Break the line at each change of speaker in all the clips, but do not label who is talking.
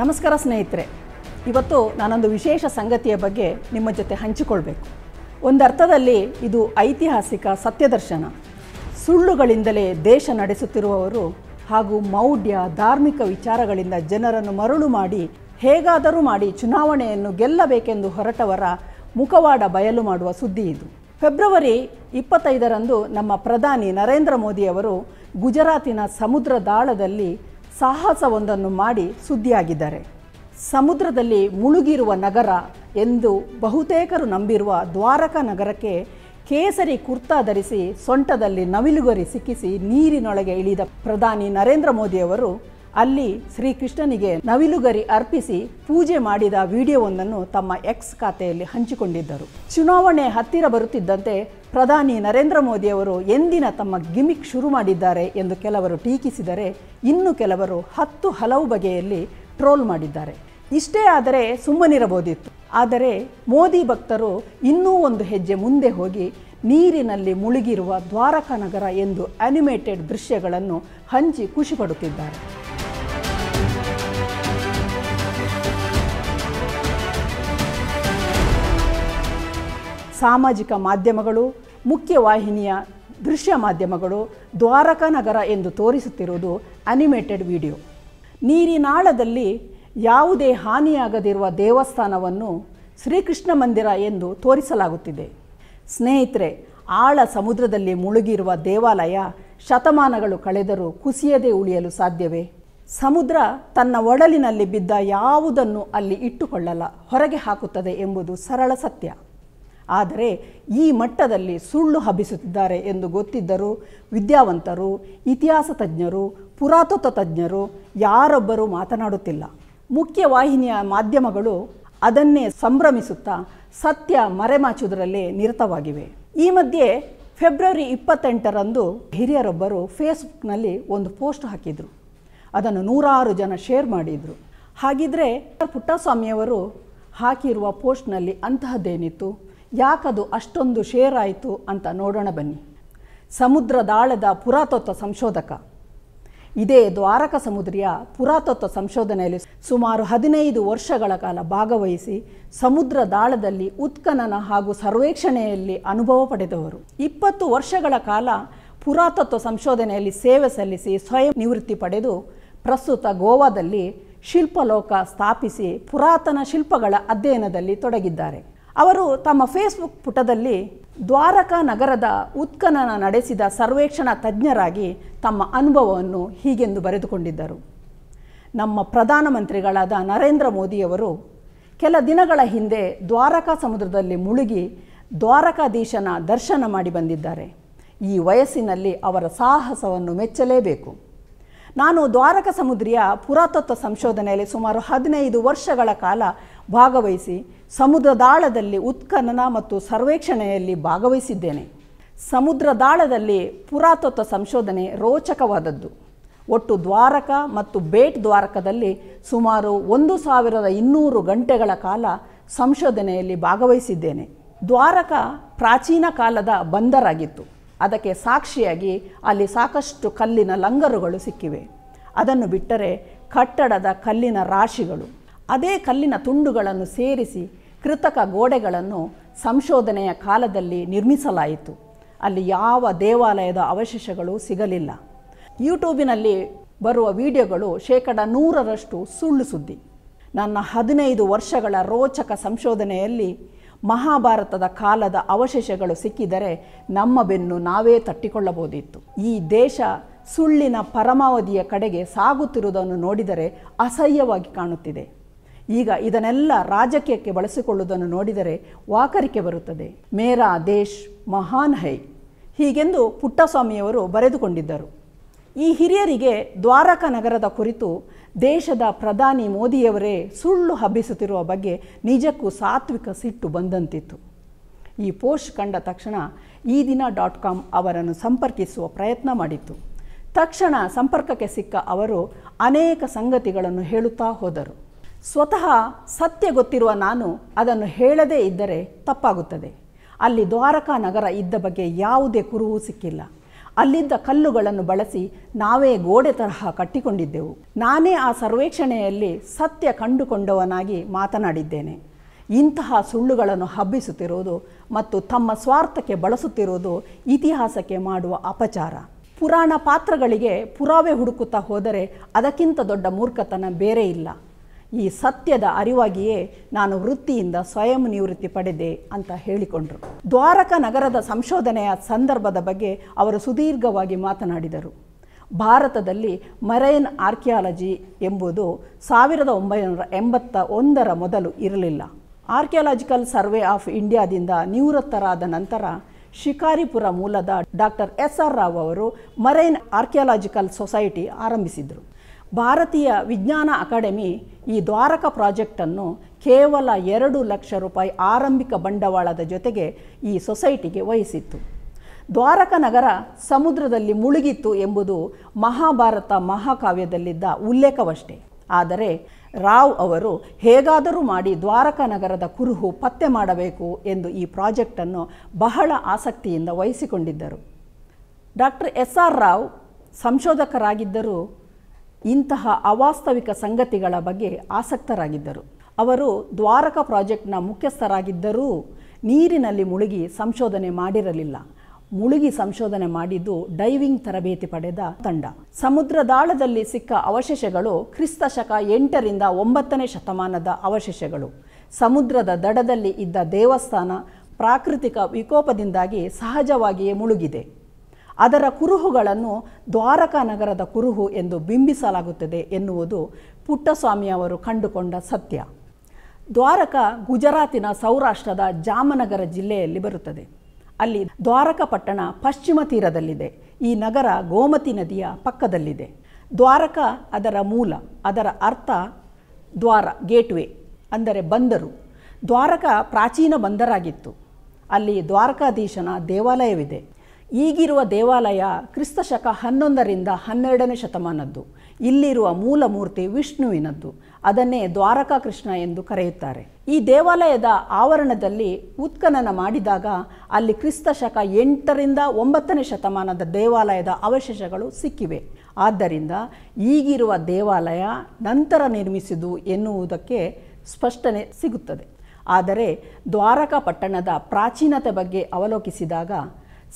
ನಮಸ್ಕಾರ ಸ್ನೇಹಿತರೆ ಇವತ್ತು ನಾನೊಂದು ವಿಶೇಷ ಸಂಗತಿಯ ಬಗ್ಗೆ ನಿಮ್ಮ ಜೊತೆ ಹಂಚಿಕೊಳ್ಬೇಕು ಅರ್ಥದಲ್ಲಿ ಇದು ಐತಿಹಾಸಿಕ ಸತ್ಯದರ್ಶನ ಸುಳ್ಳುಗಳಿಂದಲೇ ದೇಶ ನಡೆಸುತ್ತಿರುವವರು ಹಾಗೂ ಮೌಢ್ಯ ಧಾರ್ಮಿಕ ವಿಚಾರಗಳಿಂದ ಜನರನ್ನು ಮರಳು ಮಾಡಿ ಹೇಗಾದರೂ ಮಾಡಿ ಚುನಾವಣೆಯನ್ನು ಗೆಲ್ಲಬೇಕೆಂದು ಹೊರಟವರ ಮುಖವಾಡ ಬಯಲು ಮಾಡುವ ಸುದ್ದಿ ಇದು ಫೆಬ್ರವರಿ ಇಪ್ಪತ್ತೈದರಂದು ನಮ್ಮ ಪ್ರಧಾನಿ ನರೇಂದ್ರ ಮೋದಿಯವರು ಗುಜರಾತಿನ ಸಮುದ್ರ ದಾಳದಲ್ಲಿ ಸಾಹಸವೊಂದನ್ನು ಮಾಡಿ ಸುದ್ದಿಯಾಗಿದ್ದಾರೆ ಸಮುದ್ರದಲ್ಲಿ ಮುಳುಗಿರುವ ನಗರ ಎಂದು ಬಹುತೇಕರು ನಂಬಿರುವ ದ್ವಾರಕ ನಗರಕ್ಕೆ ಕೇಸರಿ ಕುರ್ತಾ ಧರಿಸಿ ಸೊಂಟದಲ್ಲಿ ನವಿಲುಗರಿ ಸಿಕ್ಕಿಸಿ ನೀರಿನೊಳಗೆ ಇಳಿದ ಪ್ರಧಾನಿ ನರೇಂದ್ರ ಮೋದಿಯವರು ಅಲ್ಲಿ ಶ್ರೀಕೃಷ್ಣನಿಗೆ ನವಿಲುಗರಿ ಅರ್ಪಿಸಿ ಪೂಜೆ ಮಾಡಿದ ವಿಡಿಯೋವೊಂದನ್ನು ತಮ್ಮ ಎಕ್ಸ್ ಖಾತೆಯಲ್ಲಿ ಹಂಚಿಕೊಂಡಿದ್ದರು ಚುನಾವಣೆ ಹತ್ತಿರ ಬರುತ್ತಿದ್ದಂತೆ ಪ್ರಧಾನಿ ನರೇಂದ್ರ ಮೋದಿಯವರು ಎಂದಿನ ತಮ್ಮ ಗಿಮಿಕ್ ಶುರು ಮಾಡಿದ್ದಾರೆ ಎಂದು ಕೆಲವರು ಟೀಕಿಸಿದರೆ ಇನ್ನು ಕೆಲವರು ಹತ್ತು ಹಲವು ಬಗೆಯಲ್ಲಿ ಟ್ರೋಲ್ ಮಾಡಿದ್ದಾರೆ ಇಷ್ಟೇ ಆದರೆ ಸುಮ್ಮನಿರಬಹುದಿತ್ತು ಆದರೆ ಮೋದಿ ಭಕ್ತರು ಇನ್ನೂ ಒಂದು ಹೆಜ್ಜೆ ಮುಂದೆ ಹೋಗಿ ನೀರಿನಲ್ಲಿ ಮುಳುಗಿರುವ ದ್ವಾರಕಾನಗರ ನಗರ ಎಂದು ಅನಿಮೇಟೆಡ್ ದೃಶ್ಯಗಳನ್ನು ಹಂಚಿ ಖುಷಿಪಡುತ್ತಿದ್ದಾರೆ ಸಾಮಾಜಿಕ ಮಾಧ್ಯಮಗಳು ಮುಖ್ಯವಾಹಿನಿಯ ದೃಶ್ಯ ಮಾಧ್ಯಮಗಳು ದ್ವಾರಕಾನಗರ ನಗರ ಎಂದು ತೋರಿಸುತ್ತಿರುವುದು ಅನಿಮೇಟೆಡ್ ವಿಡಿಯೋ ನೀರಿನಾಳದಲ್ಲಿ ಯಾವುದೇ ಹಾನಿಯಾಗದಿರುವ ದೇವಸ್ಥಾನವನ್ನು ಶ್ರೀಕೃಷ್ಣ ಮಂದಿರ ಎಂದು ತೋರಿಸಲಾಗುತ್ತಿದೆ ಸ್ನೇಹಿತರೆ ಆಳ ಸಮುದ್ರದಲ್ಲಿ ಮುಳುಗಿರುವ ದೇವಾಲಯ ಶತಮಾನಗಳು ಕಳೆದರೂ ಕುಸಿಯದೇ ಉಳಿಯಲು ಸಾಧ್ಯವೇ ಸಮುದ್ರ ತನ್ನ ಒಡಲಿನಲ್ಲಿ ಬಿದ್ದ ಯಾವುದನ್ನು ಅಲ್ಲಿ ಇಟ್ಟುಕೊಳ್ಳಲ್ಲ ಹೊರಗೆ ಹಾಕುತ್ತದೆ ಎಂಬುದು ಸರಳ ಸತ್ಯ ಆದರೆ ಈ ಮಟ್ಟದಲ್ಲಿ ಸುಳ್ಳು ಹಬ್ಬಿಸುತ್ತಿದ್ದಾರೆ ಎಂದು ಗೊತ್ತಿದ್ದರೂ ವಿದ್ಯಾವಂತರು ಇತಿಹಾಸ ತಜ್ಞರು ಪುರಾತತ್ವ ತಜ್ಞರು ಯಾರೊಬ್ಬರೂ ಮಾತನಾಡುತ್ತಿಲ್ಲ ಮುಖ್ಯವಾಹಿನಿಯ ಮಾಧ್ಯಮಗಳು ಅದನ್ನೇ ಸಂಭ್ರಮಿಸುತ್ತಾ ಸತ್ಯ ಮರೆಮಾಚುವುದರಲ್ಲಿ ನಿರತವಾಗಿವೆ ಈ ಮಧ್ಯೆ ಫೆಬ್ರವರಿ ಇಪ್ಪತ್ತೆಂಟರಂದು ಹಿರಿಯರೊಬ್ಬರು ಫೇಸ್ಬುಕ್ನಲ್ಲಿ ಒಂದು ಪೋಸ್ಟ್ ಹಾಕಿದರು ಅದನ್ನು ನೂರಾರು ಜನ ಶೇರ್ ಮಾಡಿದರು ಹಾಗಿದ್ರೆ ಪುಟ್ಟಸ್ವಾಮಿಯವರು ಹಾಕಿರುವ ಪೋಸ್ಟ್ನಲ್ಲಿ ಅಂತಹದ್ದೇನಿತ್ತು ಯಾಕದು ಅಷ್ಟೊಂದು ಶೇರ್ ಆಯಿತು ಅಂತ ನೋಡೋಣ ಬನ್ನಿ ಸಮುದ್ರದಾಳದ ಪುರಾತತ್ವ ಸಂಶೋಧಕ ಇದೇ ದ್ವಾರಕ ಸಮುದ್ರಿಯ ಪುರಾತತ್ವ ಸಂಶೋಧನೆಯಲ್ಲಿ ಸುಮಾರು ಹದಿನೈದು ವರ್ಷಗಳ ಕಾಲ ಭಾಗವಹಿಸಿ ಸಮುದ್ರ ದಾಳದಲ್ಲಿ ಉತ್ಖನನ ಹಾಗೂ ಸರ್ವೇಕ್ಷಣೆಯಲ್ಲಿ ಅನುಭವ ಪಡೆದವರು ಇಪ್ಪತ್ತು ವರ್ಷಗಳ ಕಾಲ ಪುರಾತತ್ವ ಸಂಶೋಧನೆಯಲ್ಲಿ ಸೇವೆ ಸಲ್ಲಿಸಿ ಸ್ವಯಂ ನಿವೃತ್ತಿ ಪಡೆದು ಪ್ರಸ್ತುತ ಗೋವಾದಲ್ಲಿ ಶಿಲ್ಪಲೋಕ ಸ್ಥಾಪಿಸಿ ಪುರಾತನ ಶಿಲ್ಪಗಳ ಅಧ್ಯಯನದಲ್ಲಿ ತೊಡಗಿದ್ದಾರೆ ಅವರು ತಮ್ಮ ಫೇಸ್ಬುಕ್ ಪುಟದಲ್ಲಿ ದ್ವಾರಕಾ ನಗರದ ಉತ್ಖನನ ನಡೆಸಿದ ಸರ್ವೇಕ್ಷಣ ತಜ್ಞರಾಗಿ ತಮ್ಮ ಅನುಭವವನ್ನು ಹೀಗೆಂದು ಬರೆದುಕೊಂಡಿದ್ದರು ನಮ್ಮ ಪ್ರಧಾನಮಂತ್ರಿಗಳಾದ ನರೇಂದ್ರ ಮೋದಿಯವರು ಕೆಲ ದಿನಗಳ ಹಿಂದೆ ದ್ವಾರಕಾ ಸಮುದ್ರದಲ್ಲಿ ಮುಳುಗಿ ದ್ವಾರಕಾಧೀಶನ ದರ್ಶನ ಮಾಡಿ ಬಂದಿದ್ದಾರೆ ಈ ವಯಸ್ಸಿನಲ್ಲಿ ಅವರ ಸಾಹಸವನ್ನು ಮೆಚ್ಚಲೇಬೇಕು ನಾನು ದ್ವಾರಕ ಸಮುದ್ರಿಯ ಪುರಾತತ್ವ ಸಂಶೋಧನೆಯಲ್ಲಿ ಸುಮಾರು ಹದಿನೈದು ವರ್ಷಗಳ ಕಾಲ ಭಾಗವಹಿಸಿ ಸಮುದ್ರದಾಳದಲ್ಲಿ ಉತ್ಖನನ ಮತ್ತು ಸರ್ವೇಕ್ಷಣೆಯಲ್ಲಿ ಭಾಗವಹಿಸಿದ್ದೇನೆ ಸಮುದ್ರದಾಳದಲ್ಲಿ ಪುರಾತತ್ವ ಸಂಶೋಧನೆ ರೋಚಕವಾದದ್ದು ಒಟ್ಟು ದ್ವಾರಕ ಮತ್ತು ಬೇಟ್ ದ್ವಾರಕದಲ್ಲಿ ಸುಮಾರು ಒಂದು ಸಾವಿರದ ಇನ್ನೂರು ಗಂಟೆಗಳ ಕಾಲ ಸಂಶೋಧನೆಯಲ್ಲಿ ಭಾಗವಹಿಸಿದ್ದೇನೆ ದ್ವಾರಕ ಪ್ರಾಚೀನ ಕಾಲದ ಬಂದರಾಗಿತ್ತು ಅದಕ್ಕೆ ಸಾಕ್ಷಿಯಾಗಿ ಅಲ್ಲಿ ಸಾಕಷ್ಟು ಕಲ್ಲಿನ ಲಂಗರುಗಳು ಸಿಕ್ಕಿವೆ ಅದನ್ನು ಬಿಟ್ಟರೆ ಕಟ್ಟಡದ ಕಲ್ಲಿನ ರಾಶಿಗಳು ಅದೇ ಕಲ್ಲಿನ ತುಂಡುಗಳನ್ನು ಸೇರಿಸಿ ಕೃತಕ ಗೋಡೆಗಳನ್ನು ಸಂಶೋಧನೆಯ ಕಾಲದಲ್ಲಿ ನಿರ್ಮಿಸಲಾಯಿತು ಅಲ್ಲಿ ಯಾವ ದೇವಾಲಯದ ಅವಶೇಷಗಳು ಸಿಗಲಿಲ್ಲ ಯೂಟ್ಯೂಬಿನಲ್ಲಿ ಬರುವ ವಿಡಿಯೋಗಳು ಶೇಕಡ ನೂರರಷ್ಟು ಸುಳ್ಳು ಸುದ್ದಿ ನನ್ನ ಹದಿನೈದು ವರ್ಷಗಳ ರೋಚಕ ಸಂಶೋಧನೆಯಲ್ಲಿ ಮಹಾಭಾರತದ ಕಾಲದ ಅವಶೇಷಗಳು ಸಿಕ್ಕಿದರೆ ನಮ್ಮ ಬೆನ್ನು ನಾವೇ ತಟ್ಟಿಕೊಳ್ಳಬಹುದಿತ್ತು ಈ ದೇಶ ಸುಳ್ಳಿನ ಪರಮಾವಧಿಯ ಕಡೆಗೆ ಸಾಗುತ್ತಿರುವುದನ್ನು ನೋಡಿದರೆ ಅಸಹ್ಯವಾಗಿ ಕಾಣುತ್ತಿದೆ ಈಗ ಇದನ್ನೆಲ್ಲ ರಾಜಕೀಯಕ್ಕೆ ಬಳಸಿಕೊಳ್ಳುವುದನ್ನು ನೋಡಿದರೆ ವಾಕರಿಕೆ ಬರುತ್ತದೆ ಮೇರಾ ದೇಶ್ ಮಹಾನ್ ಹೈ ಹೀಗೆಂದು ಪುಟ್ಟಸ್ವಾಮಿಯವರು ಬರೆದುಕೊಂಡಿದ್ದರು ಈ ಹಿರಿಯರಿಗೆ ದ್ವಾರಕ ನಗರದ ಕುರಿತು ದೇಶದ ಪ್ರಧಾನಿ ಮೋದಿಯವರೇ ಸುಳ್ಳು ಹಬ್ಬಿಸುತ್ತಿರುವ ಬಗ್ಗೆ ನಿಜಕ್ಕೂ ಸಾತ್ವಿಕ ಸಿಟ್ಟು ಬಂದಂತಿತ್ತು ಈ ಪೋಸ್ಟ್ ಕಂಡ ತಕ್ಷಣ ಈ ದಿನ ಡಾಟ್ ಕಾಮ್ ಅವರನ್ನು ಸಂಪರ್ಕಿಸುವ ಪ್ರಯತ್ನ ಮಾಡಿತ್ತು ತಕ್ಷಣ ಸಂಪರ್ಕಕ್ಕೆ ಸಿಕ್ಕ ಅವರು ಅನೇಕ ಸಂಗತಿಗಳನ್ನು ಹೇಳುತ್ತಾ ಹೋದರು ಸ್ವತಃ ಸತ್ಯ ಗೊತ್ತಿರುವ ನಾನು ಅದನ್ನು ಹೇಳದೇ ಇದ್ದರೆ ತಪ್ಪಾಗುತ್ತದೆ ಅಲ್ಲಿ ದ್ವಾರಕಾ ನಗರ ಇದ್ದ ಬಗ್ಗೆ ಯಾವುದೇ ಕುರುಹು ಸಿಕ್ಕಿಲ್ಲ ಅಲ್ಲಿದ್ದ ಕಲ್ಲುಗಳನ್ನು ಬಳಸಿ ನಾವೇ ಗೋಡೆ ತರಹ ಕಟ್ಟಿಕೊಂಡಿದ್ದೆವು ನಾನೇ ಆ ಸರ್ವೇಕ್ಷಣೆಯಲ್ಲಿ ಸತ್ಯ ಕಂಡುಕೊಂಡವನಾಗಿ ಮಾತನಾಡಿದ್ದೇನೆ ಇಂತಹ ಸುಳ್ಳುಗಳನ್ನು ಹಬ್ಬಿಸುತ್ತಿರುವುದು ಮತ್ತು ತಮ್ಮ ಸ್ವಾರ್ಥಕ್ಕೆ ಬಳಸುತ್ತಿರುವುದು ಇತಿಹಾಸಕ್ಕೆ ಮಾಡುವ ಅಪಚಾರ ಪುರಾಣ ಪಾತ್ರಗಳಿಗೆ ಪುರಾವೆ ಹುಡುಕುತ್ತಾ ಹೋದರೆ ಅದಕ್ಕಿಂತ ದೊಡ್ಡ ಮೂರ್ಖತನ ಬೇರೆ ಇಲ್ಲ ಈ ಸತ್ಯದ ಅರಿವಾಗಿಯೇ ನಾನು ವೃತ್ತಿಯಿಂದ ಸ್ವಯಂ ನಿವೃತ್ತಿ ಪಡೆದೆ ಅಂತ ಹೇಳಿಕೊಂಡರು ದ್ವಾರಕ ನಗರದ ಸಂಶೋಧನೆಯ ಸಂದರ್ಭದ ಬಗ್ಗೆ ಅವರು ಸುದೀರ್ಘವಾಗಿ ಮಾತನಾಡಿದರು ಭಾರತದಲ್ಲಿ ಮರೈನ್ ಆರ್ಕಿಯಾಲಜಿ ಎಂಬುದು ಸಾವಿರದ ಒಂಬೈನೂರ ಎಂಬತ್ತ ಒಂದರ ಮೊದಲು ಇರಲಿಲ್ಲ ಆರ್ಕಿಯಾಲಜಿಕಲ್ ಸರ್ವೆ ಆಫ್ ಇಂಡಿಯಾದಿಂದ ನಿವೃತ್ತರಾದ ನಂತರ ಶಿಕಾರಿಪುರ ಮೂಲದ ಡಾಕ್ಟರ್ ಎಸ್ ಆರ್ ರಾವ್ ಅವರು ಮರೈನ್ ಆರ್ಕಿಯಾಲಜಿಕಲ್ ಸೊಸೈಟಿ ಆರಂಭಿಸಿದರು ಭಾರತೀಯ ವಿಜ್ಞಾನ ಅಕಾಡೆಮಿ ಈ ದ್ವಾರಕ ಪ್ರಾಜೆಕ್ಟನ್ನು ಕೇವಲ ಎರಡು ಲಕ್ಷ ರೂಪಾಯಿ ಆರಂಭಿಕ ಬಂಡವಾಳದ ಜೊತೆಗೆ ಈ ಸೊಸೈಟಿಗೆ ವಹಿಸಿತ್ತು ದ್ವಾರಕ ನಗರ ಸಮುದ್ರದಲ್ಲಿ ಮುಳುಗಿತ್ತು ಎಂಬುದು ಮಹಾಭಾರತ ಮಹಾಕಾವ್ಯದಲ್ಲಿದ್ದ ಉಲ್ಲೇಖವಷ್ಟೇ ಆದರೆ ರಾವ್ ಅವರು ಹೇಗಾದರೂ ಮಾಡಿ ದ್ವಾರಕ ನಗರದ ಕುರುಹು ಪತ್ತೆ ಮಾಡಬೇಕು ಎಂದು ಈ ಪ್ರಾಜೆಕ್ಟನ್ನು ಬಹಳ ಆಸಕ್ತಿಯಿಂದ ವಹಿಸಿಕೊಂಡಿದ್ದರು ಡಾಕ್ಟರ್ ಎಸ್ ಆರ್ ರಾವ್ ಸಂಶೋಧಕರಾಗಿದ್ದರೂ ಇಂತಹ ಅವಾಸ್ತವಿಕ ಸಂಗತಿಗಳ ಬಗ್ಗೆ ಆಸಕ್ತರಾಗಿದ್ದರು ಅವರು ದ್ವಾರಕ ಪ್ರಾಜೆಕ್ಟ್ನ ಮುಖ್ಯಸ್ಥರಾಗಿದ್ದರೂ ನೀರಿನಲ್ಲಿ ಮುಳುಗಿ ಸಂಶೋಧನೆ ಮಾಡಿರಲಿಲ್ಲ ಮುಳುಗಿ ಸಂಶೋಧನೆ ಮಾಡಿದ್ದು ಡೈವಿಂಗ್ ತರಬೇತಿ ಪಡೆದ ತಂಡ ಸಮುದ್ರದಾಳದಲ್ಲಿ ಸಿಕ್ಕ ಅವಶೇಷಗಳು ಕ್ರಿಸ್ತ ಶಕ ಎಂಟರಿಂದ ಒಂಬತ್ತನೇ ಶತಮಾನದ ಅವಶೇಷಗಳು ಸಮುದ್ರದ ದಡದಲ್ಲಿ ಇದ್ದ ದೇವಸ್ಥಾನ ಪ್ರಾಕೃತಿಕ ವಿಕೋಪದಿಂದಾಗಿ ಸಹಜವಾಗಿಯೇ ಮುಳುಗಿದೆ ಅದರ ಕುರುಹುಗಳನ್ನು ದ್ವಾರಕಾ ನಗರದ ಕುರುಹು ಎಂದು ಬಿಂಬಿಸಲಾಗುತ್ತದೆ ಎನ್ನುವುದು ಪುಟ್ಟಸ್ವಾಮಿಯವರು ಕಂಡುಕೊಂಡ ಸತ್ಯ ದ್ವಾರಕ ಗುಜರಾತಿನ ಸೌರಾಷ್ಟ್ರದ ಜಾಮನಗರ ಜಿಲ್ಲೆಯಲ್ಲಿ ಬರುತ್ತದೆ ಅಲ್ಲಿ ದ್ವಾರಕ ಪಟ್ಟಣ ಪಶ್ಚಿಮ ತೀರದಲ್ಲಿದೆ ಈ ನಗರ ಗೋಮತಿ ನದಿಯ ಪಕ್ಕದಲ್ಲಿದೆ ದ್ವಾರಕ ಅದರ ಮೂಲ ಅದರ ಅರ್ಥ ದ್ವಾರ ಗೇಟ್ವೇ ಅಂದರೆ ಬಂದರು ದ್ವಾರಕ ಪ್ರಾಚೀನ ಬಂದರಾಗಿತ್ತು ಅಲ್ಲಿ ದ್ವಾರಕಾಧೀಶನ ದೇವಾಲಯವಿದೆ ಈಗಿರುವ ದೇವಾಲಯ ಕ್ರಿಸ್ತ ಶಕ ಹನ್ನೊಂದರಿಂದ ಹನ್ನೆರಡನೇ ಶತಮಾನದ್ದು ಇಲ್ಲಿರುವ ಮೂಲ ಮೂರ್ತಿ ವಿಷ್ಣುವಿನದ್ದು ಅದನ್ನೇ ದ್ವಾರಕಾ ಕೃಷ್ಣ ಎಂದು ಕರೆಯುತ್ತಾರೆ ಈ ದೇವಾಲಯದ ಆವರಣದಲ್ಲಿ ಉತ್ಖನನ ಮಾಡಿದಾಗ ಅಲ್ಲಿ ಕ್ರಿಸ್ತ ಶಕ ಎಂಟರಿಂದ ಒಂಬತ್ತನೇ ಶತಮಾನದ ದೇವಾಲಯದ ಅವಶೇಷಗಳು ಸಿಕ್ಕಿವೆ ಆದ್ದರಿಂದ ಈಗಿರುವ ದೇವಾಲಯ ನಂತರ ನಿರ್ಮಿಸಿದು ಎನ್ನುವುದಕ್ಕೆ ಸ್ಪಷ್ಟನೆ ಸಿಗುತ್ತದೆ ಆದರೆ ದ್ವಾರಕಾ ಪಟ್ಟಣದ ಪ್ರಾಚೀನತೆ ಬಗ್ಗೆ ಅವಲೋಕಿಸಿದಾಗ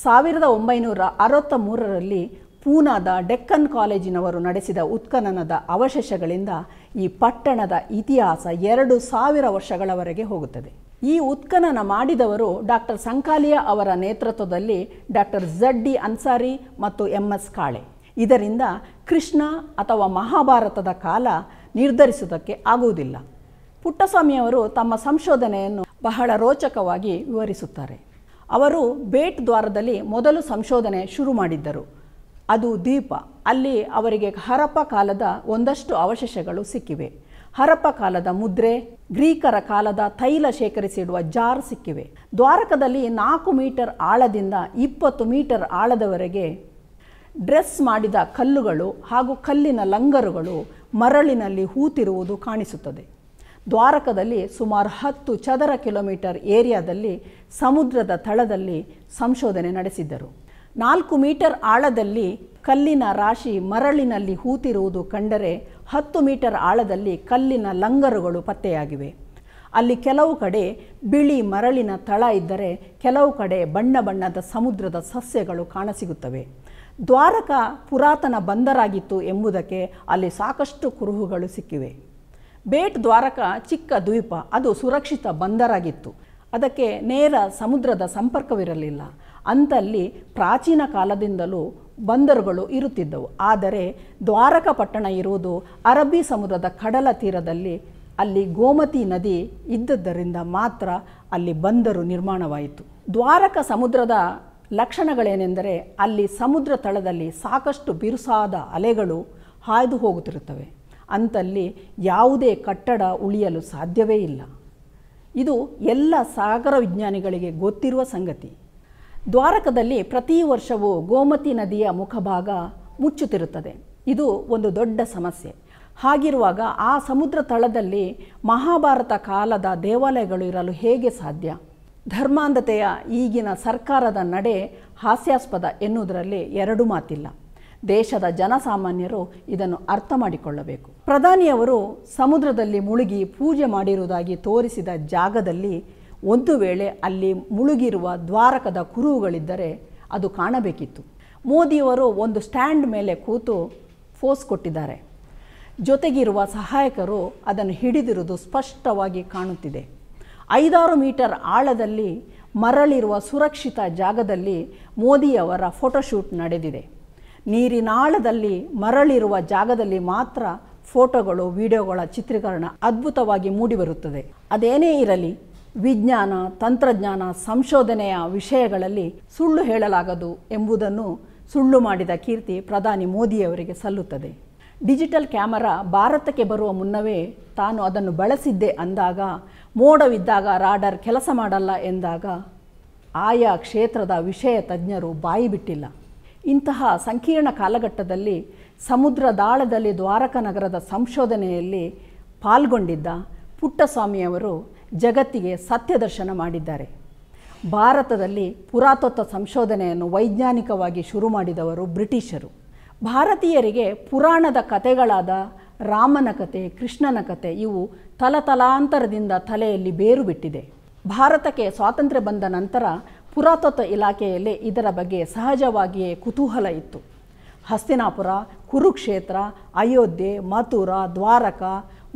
ಸಾವಿರದ ಒಂಬೈನೂರ ಅರವತ್ತ ಮೂರರಲ್ಲಿ ಪೂನಾದ ಡೆಕ್ಕನ್ ಕಾಲೇಜಿನವರು ನಡೆಸಿದ ಉತ್ಖನನದ ಅವಶೇಷಗಳಿಂದ ಈ ಪಟ್ಟಣದ ಇತಿಹಾಸ ಎರಡು ಸಾವಿರ ವರ್ಷಗಳವರೆಗೆ ಹೋಗುತ್ತದೆ ಈ ಉತ್ಖನನ ಮಾಡಿದವರು ಡಾಕ್ಟರ್ ಸಂಕಾಲಿಯ ಅವರ ನೇತೃತ್ವದಲ್ಲಿ ಡಾಕ್ಟರ್ ಝಡ್ ಡಿ ಅನ್ಸಾರಿ ಮತ್ತು ಎಂ ಎಸ್ ಕಾಳೆ ಇದರಿಂದ ಕೃಷ್ಣ ಅಥವಾ ಮಹಾಭಾರತದ ಕಾಲ ನಿರ್ಧರಿಸುವುದಕ್ಕೆ ಆಗುವುದಿಲ್ಲ ಪುಟ್ಟಸ್ವಾಮಿಯವರು ತಮ್ಮ ಸಂಶೋಧನೆಯನ್ನು ಬಹಳ ರೋಚಕವಾಗಿ ವಿವರಿಸುತ್ತಾರೆ ಅವರು ಬೇಟ್ ದ್ವಾರದಲ್ಲಿ ಮೊದಲು ಸಂಶೋಧನೆ ಶುರು ಮಾಡಿದ್ದರು ಅದು ದ್ವೀಪ ಅಲ್ಲಿ ಅವರಿಗೆ ಹರಪ್ಪ ಕಾಲದ ಒಂದಷ್ಟು ಅವಶೇಷಗಳು ಸಿಕ್ಕಿವೆ ಹರಪ್ಪ ಕಾಲದ ಮುದ್ರೆ ಗ್ರೀಕರ ಕಾಲದ ತೈಲ ಶೇಖರಿಸಿಡುವ ಜಾರ್ ಸಿಕ್ಕಿವೆ ದ್ವಾರಕದಲ್ಲಿ ನಾಲ್ಕು ಮೀಟರ್ ಆಳದಿಂದ ಇಪ್ಪತ್ತು ಮೀಟರ್ ಆಳದವರೆಗೆ ಡ್ರೆಸ್ ಮಾಡಿದ ಕಲ್ಲುಗಳು ಹಾಗೂ ಕಲ್ಲಿನ ಲಂಗರುಗಳು ಮರಳಿನಲ್ಲಿ ಹೂತಿರುವುದು ಕಾಣಿಸುತ್ತದೆ ದ್ವಾರಕದಲ್ಲಿ ಸುಮಾರು ಹತ್ತು ಚದರ ಕಿಲೋಮೀಟರ್ ಏರಿಯಾದಲ್ಲಿ ಸಮುದ್ರದ ತಳದಲ್ಲಿ ಸಂಶೋಧನೆ ನಡೆಸಿದ್ದರು ನಾಲ್ಕು ಮೀಟರ್ ಆಳದಲ್ಲಿ ಕಲ್ಲಿನ ರಾಶಿ ಮರಳಿನಲ್ಲಿ ಹೂತಿರುವುದು ಕಂಡರೆ ಹತ್ತು ಮೀಟರ್ ಆಳದಲ್ಲಿ ಕಲ್ಲಿನ ಲಂಗರುಗಳು ಪತ್ತೆಯಾಗಿವೆ ಅಲ್ಲಿ ಕೆಲವು ಕಡೆ ಬಿಳಿ ಮರಳಿನ ತಳ ಇದ್ದರೆ ಕೆಲವು ಕಡೆ ಬಣ್ಣ ಬಣ್ಣದ ಸಮುದ್ರದ ಸಸ್ಯಗಳು ಕಾಣಸಿಗುತ್ತವೆ ದ್ವಾರಕ ಪುರಾತನ ಬಂದರಾಗಿತ್ತು ಎಂಬುದಕ್ಕೆ ಅಲ್ಲಿ ಸಾಕಷ್ಟು ಕುರುಹುಗಳು ಸಿಕ್ಕಿವೆ ಬೇಟ್ ದ್ವಾರಕ ಚಿಕ್ಕ ದ್ವೀಪ ಅದು ಸುರಕ್ಷಿತ ಬಂದರಾಗಿತ್ತು ಅದಕ್ಕೆ ನೇರ ಸಮುದ್ರದ ಸಂಪರ್ಕವಿರಲಿಲ್ಲ ಅಂತಲ್ಲಿ ಪ್ರಾಚೀನ ಕಾಲದಿಂದಲೂ ಬಂದರುಗಳು ಇರುತ್ತಿದ್ದವು ಆದರೆ ದ್ವಾರಕ ಪಟ್ಟಣ ಇರುವುದು ಅರಬ್ಬಿ ಸಮುದ್ರದ ಕಡಲ ತೀರದಲ್ಲಿ ಅಲ್ಲಿ ಗೋಮತಿ ನದಿ ಇದ್ದದ್ದರಿಂದ ಮಾತ್ರ ಅಲ್ಲಿ ಬಂದರು ನಿರ್ಮಾಣವಾಯಿತು ದ್ವಾರಕ ಸಮುದ್ರದ ಲಕ್ಷಣಗಳೇನೆಂದರೆ ಅಲ್ಲಿ ಸಮುದ್ರ ತಳದಲ್ಲಿ ಸಾಕಷ್ಟು ಬಿರುಸಾದ ಅಲೆಗಳು ಹಾಯ್ದು ಹೋಗುತ್ತಿರುತ್ತವೆ ಅಂತಲ್ಲಿ ಯಾವುದೇ ಕಟ್ಟಡ ಉಳಿಯಲು ಸಾಧ್ಯವೇ ಇಲ್ಲ ಇದು ಎಲ್ಲ ಸಾಗರ ವಿಜ್ಞಾನಿಗಳಿಗೆ ಗೊತ್ತಿರುವ ಸಂಗತಿ ದ್ವಾರಕದಲ್ಲಿ ಪ್ರತಿ ವರ್ಷವೂ ಗೋಮತಿ ನದಿಯ ಮುಖಭಾಗ ಮುಚ್ಚುತ್ತಿರುತ್ತದೆ ಇದು ಒಂದು ದೊಡ್ಡ ಸಮಸ್ಯೆ ಹಾಗಿರುವಾಗ ಆ ಸಮುದ್ರ ತಳದಲ್ಲಿ ಮಹಾಭಾರತ ಕಾಲದ ದೇವಾಲಯಗಳು ಇರಲು ಹೇಗೆ ಸಾಧ್ಯ ಧರ್ಮಾಂಧತೆಯ ಈಗಿನ ಸರ್ಕಾರದ ನಡೆ ಹಾಸ್ಯಾಸ್ಪದ ಎನ್ನುವುದರಲ್ಲಿ ಎರಡು ಮಾತಿಲ್ಲ ದೇಶದ ಜನಸಾಮಾನ್ಯರು ಇದನ್ನು ಅರ್ಥ ಮಾಡಿಕೊಳ್ಳಬೇಕು ಪ್ರಧಾನಿಯವರು ಸಮುದ್ರದಲ್ಲಿ ಮುಳುಗಿ ಪೂಜೆ ಮಾಡಿರುವುದಾಗಿ ತೋರಿಸಿದ ಜಾಗದಲ್ಲಿ ಒಂದು ವೇಳೆ ಅಲ್ಲಿ ಮುಳುಗಿರುವ ದ್ವಾರಕದ ಕುರುಹುಗಳಿದ್ದರೆ ಅದು ಕಾಣಬೇಕಿತ್ತು ಮೋದಿಯವರು ಒಂದು ಸ್ಟ್ಯಾಂಡ್ ಮೇಲೆ ಕೂತು ಫೋಸ್ ಕೊಟ್ಟಿದ್ದಾರೆ ಜೊತೆಗಿರುವ ಸಹಾಯಕರು ಅದನ್ನು ಹಿಡಿದಿರುವುದು ಸ್ಪಷ್ಟವಾಗಿ ಕಾಣುತ್ತಿದೆ ಐದಾರು ಮೀಟರ್ ಆಳದಲ್ಲಿ ಮರಳಿರುವ ಸುರಕ್ಷಿತ ಜಾಗದಲ್ಲಿ ಮೋದಿಯವರ ಫೋಟೋಶೂಟ್ ನಡೆದಿದೆ ನೀರಿನಾಳದಲ್ಲಿ ಮರಳಿರುವ ಜಾಗದಲ್ಲಿ ಮಾತ್ರ ಫೋಟೋಗಳು ವಿಡಿಯೋಗಳ ಚಿತ್ರೀಕರಣ ಅದ್ಭುತವಾಗಿ ಮೂಡಿಬರುತ್ತದೆ ಅದೇನೇ ಇರಲಿ ವಿಜ್ಞಾನ ತಂತ್ರಜ್ಞಾನ ಸಂಶೋಧನೆಯ ವಿಷಯಗಳಲ್ಲಿ ಸುಳ್ಳು ಹೇಳಲಾಗದು ಎಂಬುದನ್ನು ಸುಳ್ಳು ಮಾಡಿದ ಕೀರ್ತಿ ಪ್ರಧಾನಿ ಮೋದಿಯವರಿಗೆ ಸಲ್ಲುತ್ತದೆ ಡಿಜಿಟಲ್ ಕ್ಯಾಮರಾ ಭಾರತಕ್ಕೆ ಬರುವ ಮುನ್ನವೇ ತಾನು ಅದನ್ನು ಬಳಸಿದ್ದೆ ಅಂದಾಗ ಮೋಡವಿದ್ದಾಗ ರಾಡರ್ ಕೆಲಸ ಮಾಡಲ್ಲ ಎಂದಾಗ ಆಯಾ ಕ್ಷೇತ್ರದ ವಿಷಯ ತಜ್ಞರು ಬಾಯಿ ಬಿಟ್ಟಿಲ್ಲ ಇಂತಹ ಸಂಕೀರ್ಣ ಕಾಲಘಟ್ಟದಲ್ಲಿ ಸಮುದ್ರ ದಾಳದಲ್ಲಿ ದ್ವಾರಕ ನಗರದ ಸಂಶೋಧನೆಯಲ್ಲಿ ಪಾಲ್ಗೊಂಡಿದ್ದ ಪುಟ್ಟಸ್ವಾಮಿಯವರು ಜಗತ್ತಿಗೆ ಸತ್ಯದರ್ಶನ ಮಾಡಿದ್ದಾರೆ ಭಾರತದಲ್ಲಿ ಪುರಾತತ್ವ ಸಂಶೋಧನೆಯನ್ನು ವೈಜ್ಞಾನಿಕವಾಗಿ ಶುರು ಮಾಡಿದವರು ಬ್ರಿಟಿಷರು ಭಾರತೀಯರಿಗೆ ಪುರಾಣದ ಕಥೆಗಳಾದ ರಾಮನ ಕತೆ ಕೃಷ್ಣನ ಕಥೆ ಇವು ತಲತಲಾಂತರದಿಂದ ತಲೆಯಲ್ಲಿ ಬೇರು ಬಿಟ್ಟಿದೆ ಭಾರತಕ್ಕೆ ಸ್ವಾತಂತ್ರ್ಯ ಬಂದ ನಂತರ ಪುರಾತತ್ವ ಇಲಾಖೆಯಲ್ಲಿ ಇದರ ಬಗ್ಗೆ ಸಹಜವಾಗಿಯೇ ಕುತೂಹಲ ಇತ್ತು ಹಸ್ತಿನಾಪುರ ಕುರುಕ್ಷೇತ್ರ ಅಯೋಧ್ಯೆ ಮಥುರಾ ದ್ವಾರಕ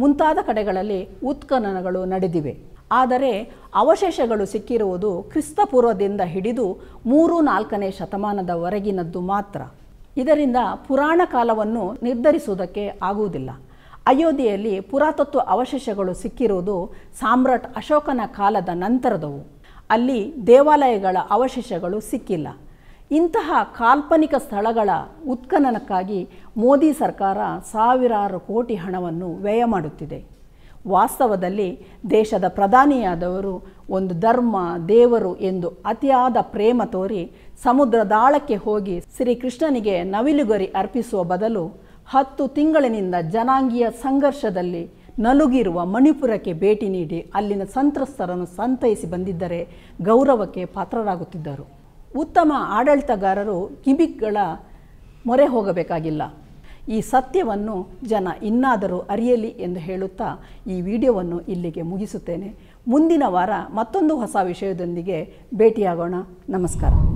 ಮುಂತಾದ ಕಡೆಗಳಲ್ಲಿ ಉತ್ಖನನಗಳು ನಡೆದಿವೆ ಆದರೆ ಅವಶೇಷಗಳು ಸಿಕ್ಕಿರುವುದು ಕ್ರಿಸ್ತಪೂರ್ವದಿಂದ ಹಿಡಿದು ಮೂರು ನಾಲ್ಕನೇ ಶತಮಾನದವರೆಗಿನದ್ದು ಮಾತ್ರ ಇದರಿಂದ ಪುರಾಣ ಕಾಲವನ್ನು ನಿರ್ಧರಿಸುವುದಕ್ಕೆ ಆಗುವುದಿಲ್ಲ ಅಯೋಧ್ಯೆಯಲ್ಲಿ ಪುರಾತತ್ವ ಅವಶೇಷಗಳು ಸಿಕ್ಕಿರುವುದು ಸಾಮ್ರಾಟ್ ಅಶೋಕನ ಕಾಲದ ನಂತರದವು ಅಲ್ಲಿ ದೇವಾಲಯಗಳ ಅವಶೇಷಗಳು ಸಿಕ್ಕಿಲ್ಲ ಇಂತಹ ಕಾಲ್ಪನಿಕ ಸ್ಥಳಗಳ ಉತ್ಖನನಕ್ಕಾಗಿ ಮೋದಿ ಸರ್ಕಾರ ಸಾವಿರಾರು ಕೋಟಿ ಹಣವನ್ನು ವ್ಯಯ ಮಾಡುತ್ತಿದೆ ವಾಸ್ತವದಲ್ಲಿ ದೇಶದ ಪ್ರಧಾನಿಯಾದವರು ಒಂದು ಧರ್ಮ ದೇವರು ಎಂದು ಅತಿಯಾದ ಪ್ರೇಮ ತೋರಿ ಸಮುದ್ರದಾಳಕ್ಕೆ ಹೋಗಿ ಶ್ರೀಕೃಷ್ಣನಿಗೆ ನವಿಲುಗರಿ ಅರ್ಪಿಸುವ ಬದಲು ಹತ್ತು ತಿಂಗಳಿನಿಂದ ಜನಾಂಗೀಯ ಸಂಘರ್ಷದಲ್ಲಿ ನಲುಗಿರುವ ಮಣಿಪುರಕ್ಕೆ ಭೇಟಿ ನೀಡಿ ಅಲ್ಲಿನ ಸಂತ್ರಸ್ತರನ್ನು ಸಂತೈಸಿ ಬಂದಿದ್ದರೆ ಗೌರವಕ್ಕೆ ಪಾತ್ರರಾಗುತ್ತಿದ್ದರು ಉತ್ತಮ ಆಡಳಿತಗಾರರು ಕಿಬಿಕ್ಗಳ ಮೊರೆ ಹೋಗಬೇಕಾಗಿಲ್ಲ ಈ ಸತ್ಯವನ್ನು ಜನ ಇನ್ನಾದರೂ ಅರಿಯಲಿ ಎಂದು ಹೇಳುತ್ತಾ ಈ ವಿಡಿಯೋವನ್ನು ಇಲ್ಲಿಗೆ ಮುಗಿಸುತ್ತೇನೆ ಮುಂದಿನ ವಾರ ಮತ್ತೊಂದು ಹೊಸ ವಿಷಯದೊಂದಿಗೆ ಭೇಟಿಯಾಗೋಣ ನಮಸ್ಕಾರ